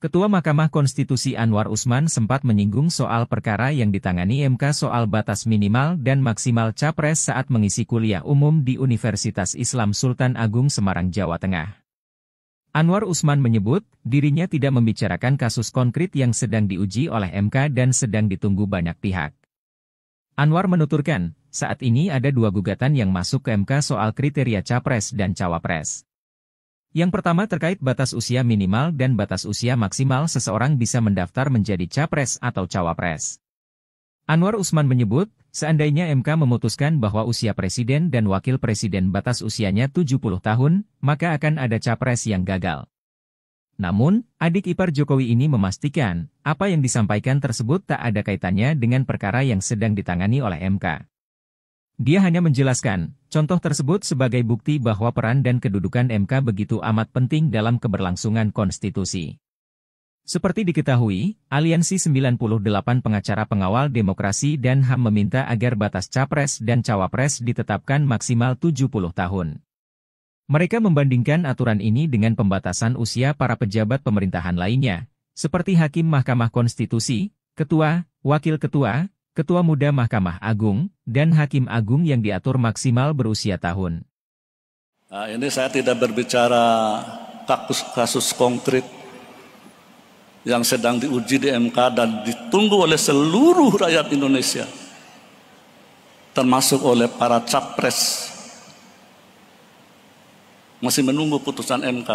Ketua Mahkamah Konstitusi Anwar Usman sempat menyinggung soal perkara yang ditangani MK soal batas minimal dan maksimal capres saat mengisi kuliah umum di Universitas Islam Sultan Agung Semarang, Jawa Tengah. Anwar Usman menyebut, dirinya tidak membicarakan kasus konkret yang sedang diuji oleh MK dan sedang ditunggu banyak pihak. Anwar menuturkan, saat ini ada dua gugatan yang masuk ke MK soal kriteria capres dan cawapres. Yang pertama terkait batas usia minimal dan batas usia maksimal seseorang bisa mendaftar menjadi capres atau cawapres. Anwar Usman menyebut, seandainya MK memutuskan bahwa usia presiden dan wakil presiden batas usianya 70 tahun, maka akan ada capres yang gagal. Namun, adik ipar Jokowi ini memastikan, apa yang disampaikan tersebut tak ada kaitannya dengan perkara yang sedang ditangani oleh MK. Dia hanya menjelaskan, contoh tersebut sebagai bukti bahwa peran dan kedudukan MK begitu amat penting dalam keberlangsungan konstitusi. Seperti diketahui, Aliansi 98 pengacara pengawal demokrasi dan HAM meminta agar batas capres dan cawapres ditetapkan maksimal 70 tahun. Mereka membandingkan aturan ini dengan pembatasan usia para pejabat pemerintahan lainnya, seperti Hakim Mahkamah Konstitusi, Ketua, Wakil Ketua, Ketua Muda Mahkamah Agung, dan Hakim Agung yang diatur maksimal berusia tahun. Nah, ini saya tidak berbicara kasus, kasus konkret yang sedang diuji di MK dan ditunggu oleh seluruh rakyat Indonesia, termasuk oleh para capres, masih menunggu putusan MK.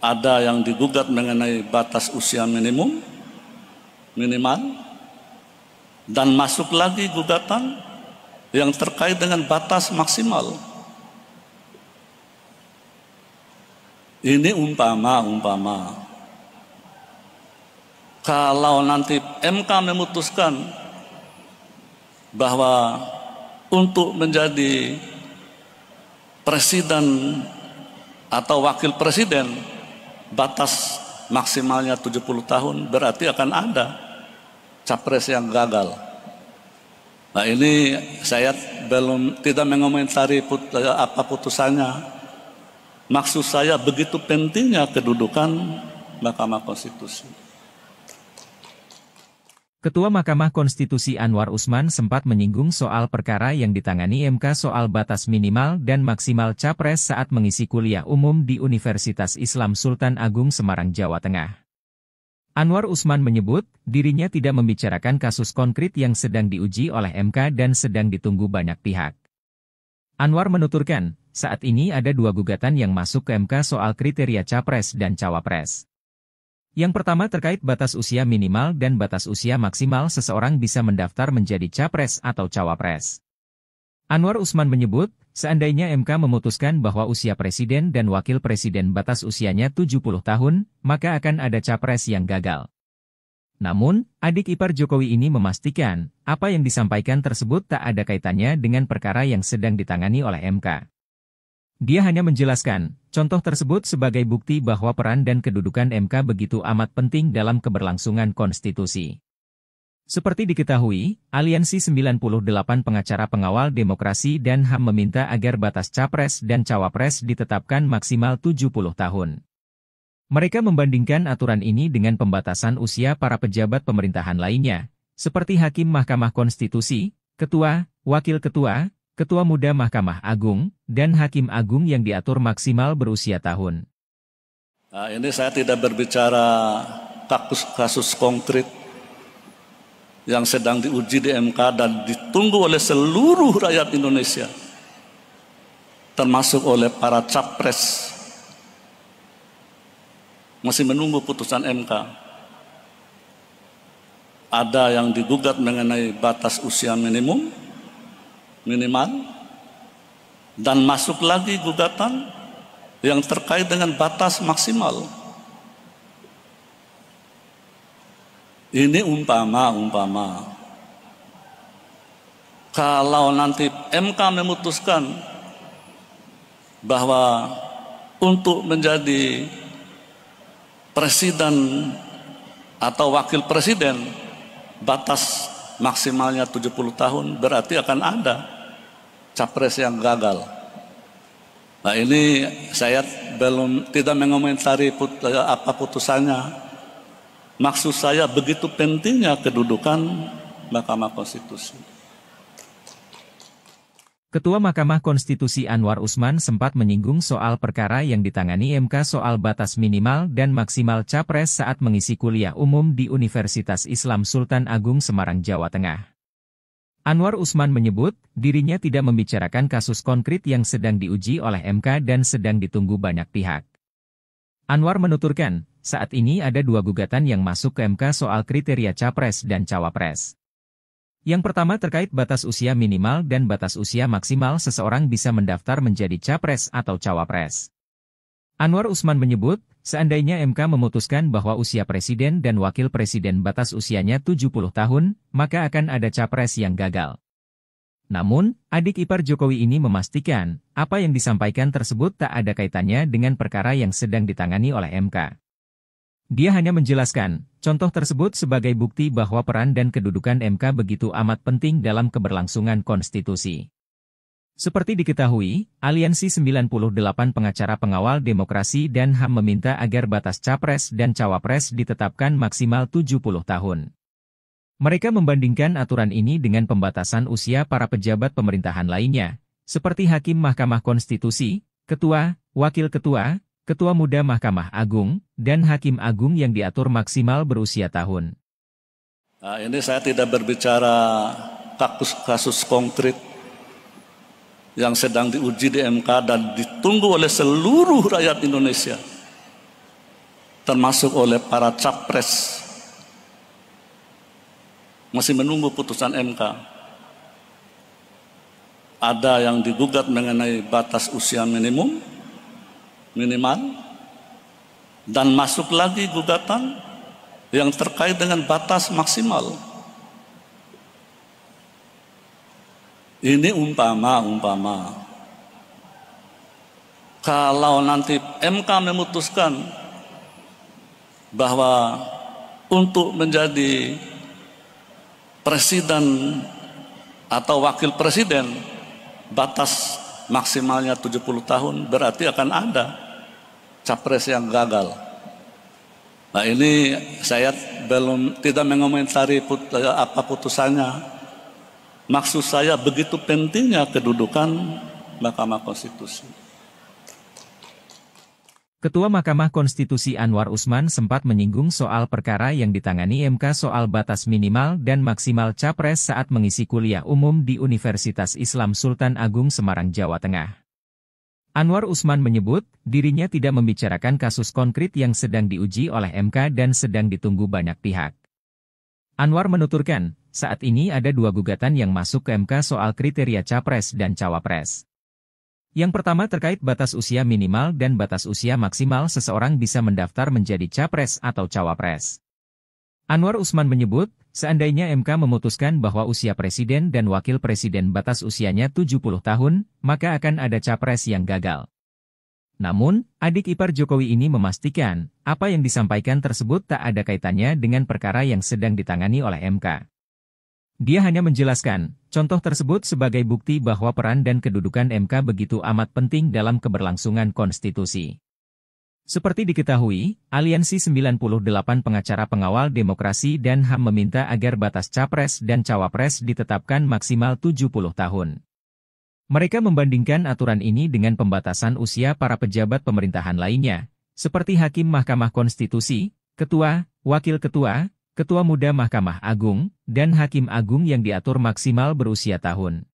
Ada yang digugat mengenai batas usia minimum, minimal dan masuk lagi gugatan yang terkait dengan batas maksimal. Ini umpama-umpama. Kalau nanti MK memutuskan bahwa untuk menjadi presiden atau wakil presiden batas maksimalnya 70 tahun berarti akan ada capres yang gagal. Nah ini saya belum tidak mengomentari put, apa putusannya. Maksud saya begitu pentingnya kedudukan Mahkamah Konstitusi. Ketua Mahkamah Konstitusi Anwar Usman sempat menyinggung soal perkara yang ditangani MK soal batas minimal dan maksimal capres saat mengisi kuliah umum di Universitas Islam Sultan Agung Semarang, Jawa Tengah. Anwar Usman menyebut, dirinya tidak membicarakan kasus konkret yang sedang diuji oleh MK dan sedang ditunggu banyak pihak. Anwar menuturkan, saat ini ada dua gugatan yang masuk ke MK soal kriteria capres dan cawapres. Yang pertama terkait batas usia minimal dan batas usia maksimal seseorang bisa mendaftar menjadi capres atau cawapres. Anwar Usman menyebut, seandainya MK memutuskan bahwa usia presiden dan wakil presiden batas usianya 70 tahun, maka akan ada capres yang gagal. Namun, adik ipar Jokowi ini memastikan, apa yang disampaikan tersebut tak ada kaitannya dengan perkara yang sedang ditangani oleh MK. Dia hanya menjelaskan, contoh tersebut sebagai bukti bahwa peran dan kedudukan MK begitu amat penting dalam keberlangsungan konstitusi. Seperti diketahui, Aliansi 98 pengacara pengawal demokrasi dan HAM meminta agar batas capres dan cawapres ditetapkan maksimal 70 tahun. Mereka membandingkan aturan ini dengan pembatasan usia para pejabat pemerintahan lainnya, seperti Hakim Mahkamah Konstitusi, Ketua, Wakil Ketua, Ketua Muda Mahkamah Agung, dan Hakim Agung yang diatur maksimal berusia tahun. Nah, ini saya tidak berbicara kasus, kasus konkret yang sedang diuji di MK dan ditunggu oleh seluruh rakyat Indonesia termasuk oleh para capres masih menunggu putusan MK ada yang digugat mengenai batas usia minimum minimal dan masuk lagi gugatan yang terkait dengan batas maksimal Ini umpama-umpama. Kalau nanti MK memutuskan bahwa untuk menjadi presiden atau wakil presiden batas maksimalnya 70 tahun berarti akan ada capres yang gagal. Nah ini saya belum tidak mengomentari put, apa putusannya Maksud saya begitu pentingnya kedudukan Mahkamah Konstitusi. Ketua Mahkamah Konstitusi Anwar Usman sempat menyinggung soal perkara yang ditangani MK soal batas minimal dan maksimal capres saat mengisi kuliah umum di Universitas Islam Sultan Agung Semarang, Jawa Tengah. Anwar Usman menyebut, dirinya tidak membicarakan kasus konkret yang sedang diuji oleh MK dan sedang ditunggu banyak pihak. Anwar menuturkan, saat ini ada dua gugatan yang masuk ke MK soal kriteria capres dan cawapres. Yang pertama terkait batas usia minimal dan batas usia maksimal seseorang bisa mendaftar menjadi capres atau cawapres. Anwar Usman menyebut, seandainya MK memutuskan bahwa usia presiden dan wakil presiden batas usianya 70 tahun, maka akan ada capres yang gagal. Namun, adik ipar Jokowi ini memastikan, apa yang disampaikan tersebut tak ada kaitannya dengan perkara yang sedang ditangani oleh MK. Dia hanya menjelaskan, contoh tersebut sebagai bukti bahwa peran dan kedudukan MK begitu amat penting dalam keberlangsungan konstitusi. Seperti diketahui, Aliansi 98 pengacara pengawal demokrasi dan HAM meminta agar batas capres dan cawapres ditetapkan maksimal 70 tahun. Mereka membandingkan aturan ini dengan pembatasan usia para pejabat pemerintahan lainnya, seperti Hakim Mahkamah Konstitusi, Ketua, Wakil Ketua, Ketua Muda Mahkamah Agung, dan Hakim Agung yang diatur maksimal berusia tahun. Nah, ini saya tidak berbicara kasus-kasus konkret yang sedang diuji di MK dan ditunggu oleh seluruh rakyat Indonesia, termasuk oleh para capres, masih menunggu putusan MK. Ada yang digugat mengenai batas usia minimum, minimal dan masuk lagi gugatan yang terkait dengan batas maksimal. Ini umpama-umpama. Kalau nanti MK memutuskan bahwa untuk menjadi presiden atau wakil presiden batas maksimalnya 70 tahun berarti akan ada capres yang gagal. Nah ini saya belum tidak mengomentari put, apa putusannya. Maksud saya begitu pentingnya kedudukan Mahkamah Konstitusi. Ketua Mahkamah Konstitusi Anwar Usman sempat menyinggung soal perkara yang ditangani MK soal batas minimal dan maksimal capres saat mengisi kuliah umum di Universitas Islam Sultan Agung Semarang, Jawa Tengah. Anwar Usman menyebut, dirinya tidak membicarakan kasus konkret yang sedang diuji oleh MK dan sedang ditunggu banyak pihak. Anwar menuturkan, saat ini ada dua gugatan yang masuk ke MK soal kriteria capres dan cawapres. Yang pertama terkait batas usia minimal dan batas usia maksimal seseorang bisa mendaftar menjadi capres atau cawapres. Anwar Usman menyebut, seandainya MK memutuskan bahwa usia presiden dan wakil presiden batas usianya 70 tahun, maka akan ada capres yang gagal. Namun, adik ipar Jokowi ini memastikan, apa yang disampaikan tersebut tak ada kaitannya dengan perkara yang sedang ditangani oleh MK. Dia hanya menjelaskan, contoh tersebut sebagai bukti bahwa peran dan kedudukan MK begitu amat penting dalam keberlangsungan konstitusi. Seperti diketahui, Aliansi 98 pengacara pengawal demokrasi dan HAM meminta agar batas capres dan cawapres ditetapkan maksimal 70 tahun. Mereka membandingkan aturan ini dengan pembatasan usia para pejabat pemerintahan lainnya, seperti Hakim Mahkamah Konstitusi, Ketua, Wakil Ketua, Ketua Muda Mahkamah Agung, dan Hakim Agung yang diatur maksimal berusia tahun.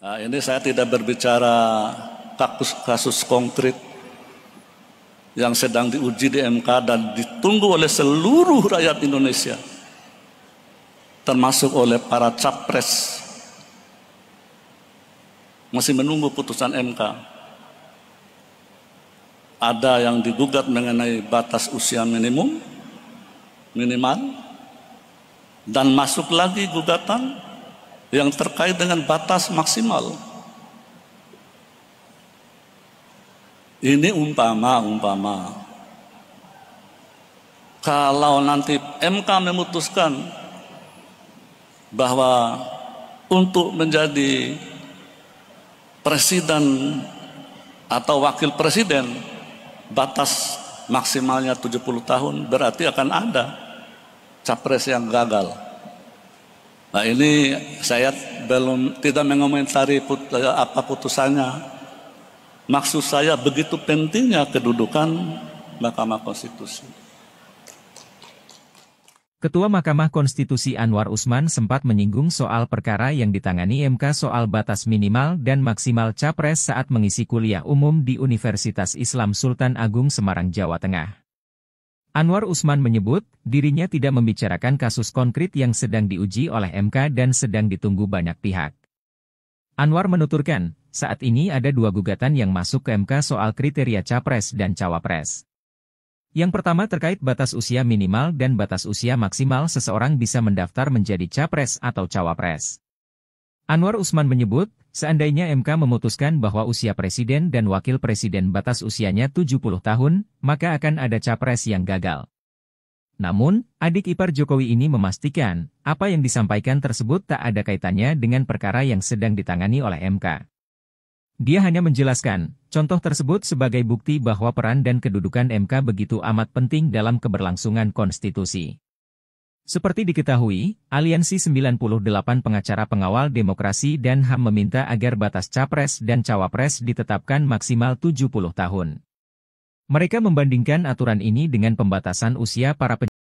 Nah, ini saya tidak berbicara kasus, kasus konkret yang sedang diuji di MK dan ditunggu oleh seluruh rakyat Indonesia termasuk oleh para capres masih menunggu putusan MK ada yang digugat mengenai batas usia minimum minimal dan masuk lagi gugatan yang terkait dengan batas maksimal Ini umpama-umpama. Kalau nanti MK memutuskan bahwa untuk menjadi presiden atau wakil presiden batas maksimalnya 70 tahun berarti akan ada capres yang gagal. Nah ini saya belum tidak mengomentari put, apa putusannya Maksud saya begitu pentingnya kedudukan Mahkamah Konstitusi. Ketua Mahkamah Konstitusi Anwar Usman sempat menyinggung soal perkara yang ditangani MK soal batas minimal dan maksimal capres saat mengisi kuliah umum di Universitas Islam Sultan Agung Semarang, Jawa Tengah. Anwar Usman menyebut, dirinya tidak membicarakan kasus konkret yang sedang diuji oleh MK dan sedang ditunggu banyak pihak. Anwar menuturkan, saat ini ada dua gugatan yang masuk ke MK soal kriteria capres dan cawapres. Yang pertama terkait batas usia minimal dan batas usia maksimal seseorang bisa mendaftar menjadi capres atau cawapres. Anwar Usman menyebut, seandainya MK memutuskan bahwa usia presiden dan wakil presiden batas usianya 70 tahun, maka akan ada capres yang gagal. Namun, adik ipar Jokowi ini memastikan, apa yang disampaikan tersebut tak ada kaitannya dengan perkara yang sedang ditangani oleh MK. Dia hanya menjelaskan, contoh tersebut sebagai bukti bahwa peran dan kedudukan MK begitu amat penting dalam keberlangsungan konstitusi. Seperti diketahui, Aliansi 98 pengacara pengawal demokrasi dan HAM meminta agar batas capres dan cawapres ditetapkan maksimal 70 tahun. Mereka membandingkan aturan ini dengan pembatasan usia para